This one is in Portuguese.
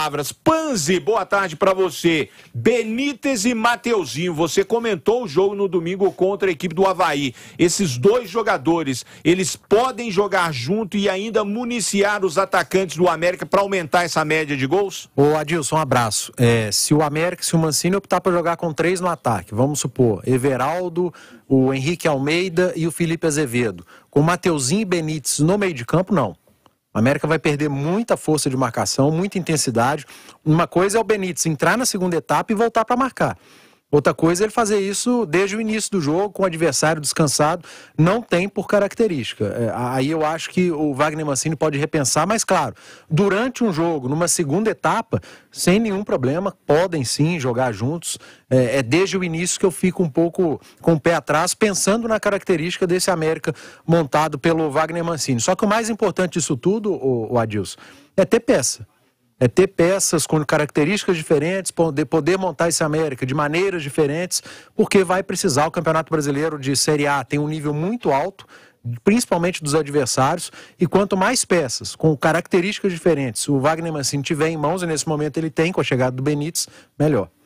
palavras. Panzi, boa tarde para você. Benítez e Mateuzinho, você comentou o jogo no domingo contra a equipe do Havaí. Esses dois jogadores, eles podem jogar junto e ainda municiar os atacantes do América para aumentar essa média de gols? Ô Adilson, um abraço. É, se o América, se o Mancini optar para jogar com três no ataque, vamos supor, Everaldo, o Henrique Almeida e o Felipe Azevedo. Com Mateuzinho e Benítez no meio de campo, não. A América vai perder muita força de marcação, muita intensidade. Uma coisa é o Benítez entrar na segunda etapa e voltar para marcar. Outra coisa é ele fazer isso desde o início do jogo, com o adversário descansado, não tem por característica. É, aí eu acho que o Wagner Mancini pode repensar, mas claro, durante um jogo, numa segunda etapa, sem nenhum problema, podem sim jogar juntos. É, é desde o início que eu fico um pouco com o pé atrás, pensando na característica desse América montado pelo Wagner Mancini. Só que o mais importante disso tudo, o, o Adilson, é ter peça é ter peças com características diferentes, poder, poder montar esse América de maneiras diferentes, porque vai precisar o Campeonato Brasileiro de Série A tem um nível muito alto, principalmente dos adversários, e quanto mais peças com características diferentes o Wagner Mancini tiver em mãos, e nesse momento ele tem com a chegada do Benítez, melhor.